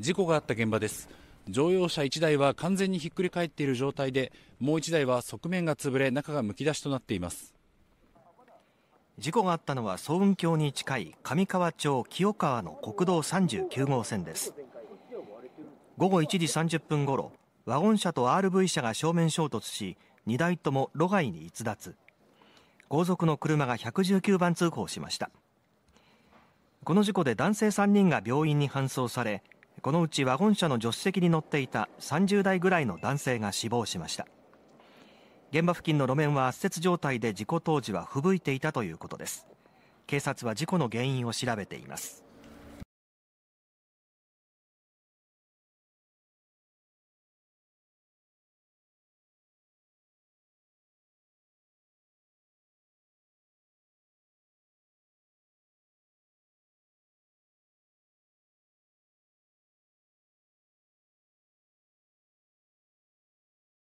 事故があった現場です乗用車1台は完全にひっくり返っている状態でもう1台は側面が潰れ中がむき出しとなっています事故があったのは総雲峡に近い上川町清川の国道39号線です午後1時30分ごろワゴン車と RV 車が正面衝突し2台とも路外に逸脱後続の車が119番通報しましたこの事故で男性3人が病院に搬送されこのうちワゴン車の助手席に乗っていた30代ぐらいの男性が死亡しました現場付近の路面は圧雪状態で事故当時は吹雪いていたということです警察は事故の原因を調べています